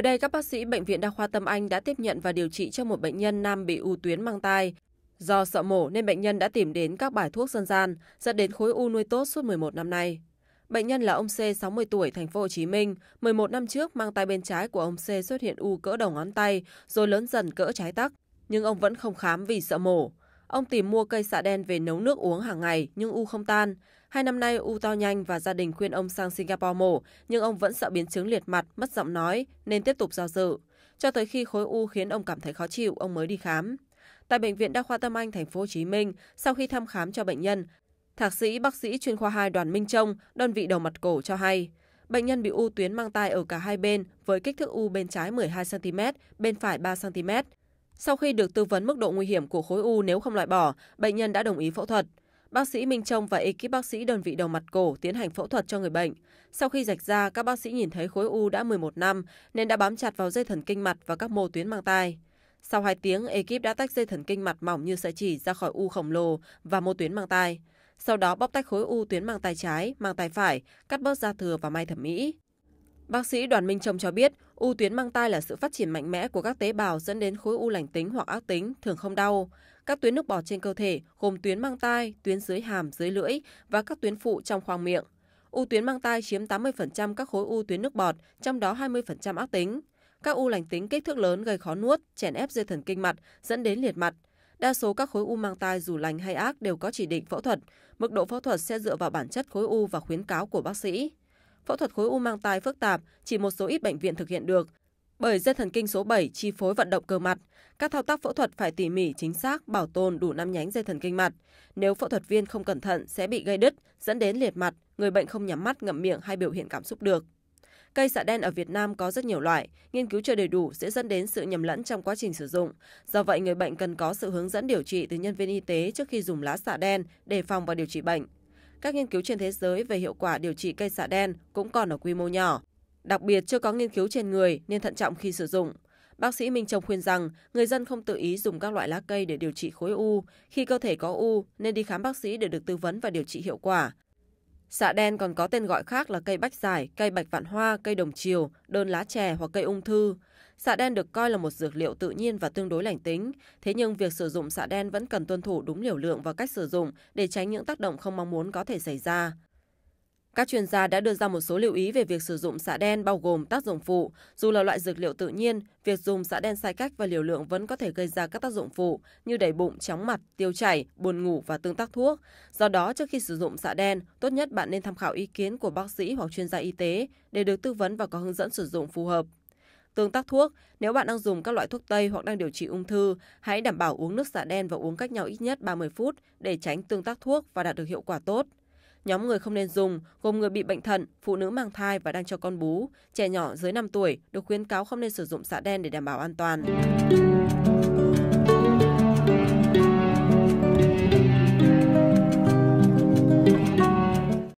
Mới đây, các bác sĩ Bệnh viện Đa khoa Tâm Anh đã tiếp nhận và điều trị cho một bệnh nhân nam bị u tuyến mang tai. Do sợ mổ nên bệnh nhân đã tìm đến các bài thuốc dân gian, dẫn đến khối u nuôi tốt suốt 11 năm nay. Bệnh nhân là ông C, 60 tuổi, thành phố Hồ Chí Minh. 11 năm trước, mang tay bên trái của ông C xuất hiện u cỡ đầu ngón tay, rồi lớn dần cỡ trái tắc. Nhưng ông vẫn không khám vì sợ mổ. Ông tìm mua cây xạ đen về nấu nước uống hàng ngày nhưng u không tan. Hai năm nay u to nhanh và gia đình khuyên ông sang Singapore mổ, nhưng ông vẫn sợ biến chứng liệt mặt, mất giọng nói nên tiếp tục do dự. Cho tới khi khối u khiến ông cảm thấy khó chịu, ông mới đi khám. Tại bệnh viện Đa khoa Tâm Anh thành phố Hồ Chí Minh, sau khi thăm khám cho bệnh nhân, thạc sĩ bác sĩ chuyên khoa 2 Đoàn Minh Trông, đơn vị đầu mặt cổ cho hay, bệnh nhân bị u tuyến mang tai ở cả hai bên với kích thước u bên trái 12 cm, bên phải 3 cm. Sau khi được tư vấn mức độ nguy hiểm của khối u nếu không loại bỏ, bệnh nhân đã đồng ý phẫu thuật. Bác sĩ Minh Trông và ekip bác sĩ đơn vị đầu mặt cổ tiến hành phẫu thuật cho người bệnh. Sau khi rạch ra, các bác sĩ nhìn thấy khối u đã 11 năm nên đã bám chặt vào dây thần kinh mặt và các mô tuyến mang tai. Sau 2 tiếng, ekip đã tách dây thần kinh mặt mỏng như sợi chỉ ra khỏi u khổng lồ và mô tuyến mang tai. Sau đó bóc tách khối u tuyến mang tai trái, mang tai phải, cắt bớt da thừa và may thẩm mỹ. Bác sĩ Đoàn Minh Trông cho biết, u tuyến mang tai là sự phát triển mạnh mẽ của các tế bào dẫn đến khối u lành tính hoặc ác tính, thường không đau. Các tuyến nước bọt trên cơ thể gồm tuyến mang tai, tuyến dưới hàm, dưới lưỡi và các tuyến phụ trong khoang miệng. U tuyến mang tai chiếm 80% các khối u tuyến nước bọt, trong đó 20% ác tính. Các u lành tính kích thước lớn gây khó nuốt, chèn ép dây thần kinh mặt, dẫn đến liệt mặt. Đa số các khối u mang tai dù lành hay ác đều có chỉ định phẫu thuật. Mức độ phẫu thuật sẽ dựa vào bản chất khối u và khuyến cáo của bác sĩ. Phẫu thuật khối u mang tai phức tạp, chỉ một số ít bệnh viện thực hiện được. Bởi dây thần kinh số 7 chi phối vận động cơ mặt, các thao tác phẫu thuật phải tỉ mỉ chính xác bảo tồn đủ năm nhánh dây thần kinh mặt. Nếu phẫu thuật viên không cẩn thận sẽ bị gây đứt, dẫn đến liệt mặt, người bệnh không nhắm mắt, ngậm miệng hay biểu hiện cảm xúc được. Cây xạ đen ở Việt Nam có rất nhiều loại, nghiên cứu chưa đầy đủ sẽ dẫn đến sự nhầm lẫn trong quá trình sử dụng. Do vậy, người bệnh cần có sự hướng dẫn điều trị từ nhân viên y tế trước khi dùng lá xạ đen để phòng và điều trị bệnh các nghiên cứu trên thế giới về hiệu quả điều trị cây xạ đen cũng còn ở quy mô nhỏ. Đặc biệt chưa có nghiên cứu trên người nên thận trọng khi sử dụng. Bác sĩ Minh Trông khuyên rằng người dân không tự ý dùng các loại lá cây để điều trị khối u. Khi cơ thể có u nên đi khám bác sĩ để được tư vấn và điều trị hiệu quả. Xạ đen còn có tên gọi khác là cây bách giải, cây bạch vạn hoa, cây đồng chiều, đơn lá chè hoặc cây ung thư. Xạ đen được coi là một dược liệu tự nhiên và tương đối lành tính, thế nhưng việc sử dụng xạ đen vẫn cần tuân thủ đúng liều lượng và cách sử dụng để tránh những tác động không mong muốn có thể xảy ra. Các chuyên gia đã đưa ra một số lưu ý về việc sử dụng xạ đen bao gồm tác dụng phụ. Dù là loại dược liệu tự nhiên, việc dùng xạ đen sai cách và liều lượng vẫn có thể gây ra các tác dụng phụ như đầy bụng, chóng mặt, tiêu chảy, buồn ngủ và tương tác thuốc. Do đó, trước khi sử dụng xạ đen, tốt nhất bạn nên tham khảo ý kiến của bác sĩ hoặc chuyên gia y tế để được tư vấn và có hướng dẫn sử dụng phù hợp. Tương tác thuốc, nếu bạn đang dùng các loại thuốc tây hoặc đang điều trị ung thư, hãy đảm bảo uống nước xả đen và uống cách nhau ít nhất 30 phút để tránh tương tác thuốc và đạt được hiệu quả tốt. Nhóm người không nên dùng gồm người bị bệnh thận, phụ nữ mang thai và đang cho con bú, trẻ nhỏ dưới 5 tuổi được khuyến cáo không nên sử dụng xạ đen để đảm bảo an toàn.